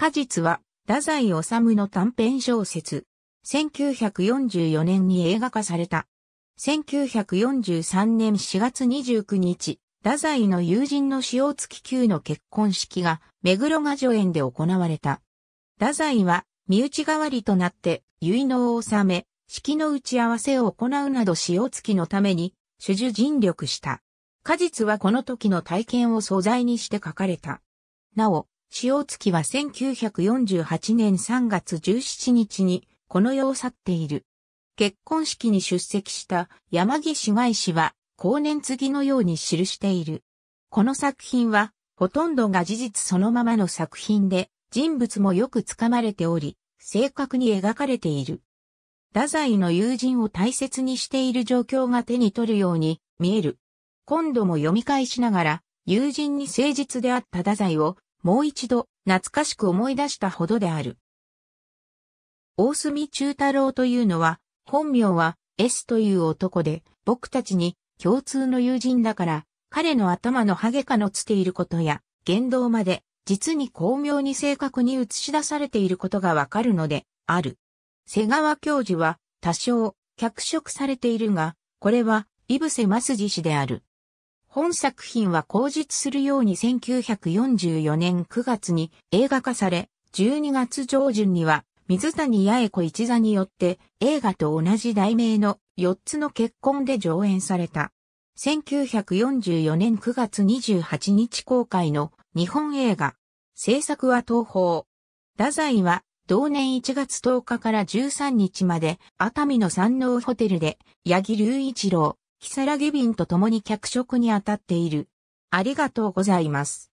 果実は、太宰治の短編小説。1944年に映画化された。1943年4月29日、太宰の友人の塩月級の結婚式が、目黒賀助演で行われた。太宰は、身内代わりとなって、結納を収め、式の打ち合わせを行うなど塩月のために、主従尽力した。果実はこの時の体験を素材にして書かれた。なお、塩月は1948年3月17日にこの世を去っている。結婚式に出席した山岸外氏は、後年次のように記している。この作品は、ほとんどが事実そのままの作品で、人物もよくつかまれており、正確に描かれている。太宰の友人を大切にしている状況が手に取るように見える。今度も読み返しながら、友人に誠実であった太宰をもう一度懐かしく思い出したほどである。大隅中太郎というのは、本名は S という男で、僕たちに共通の友人だから、彼の頭のハゲかのつていることや、言動まで、実に巧妙に正確に映し出されていることがわかるので、ある。瀬川教授は、多少、脚色されているが、これは、イブセマスジ氏である。本作品は口述するように1944年9月に映画化され、12月上旬には水谷八重子一座によって映画と同じ題名の4つの結婚で上演された。1944年9月28日公開の日本映画。制作は東宝。太宰は同年1月10日から13日まで熱海の山王ホテルで八木隆一郎、ラ更ビ便と共に脚色に当たっている。ありがとうございます。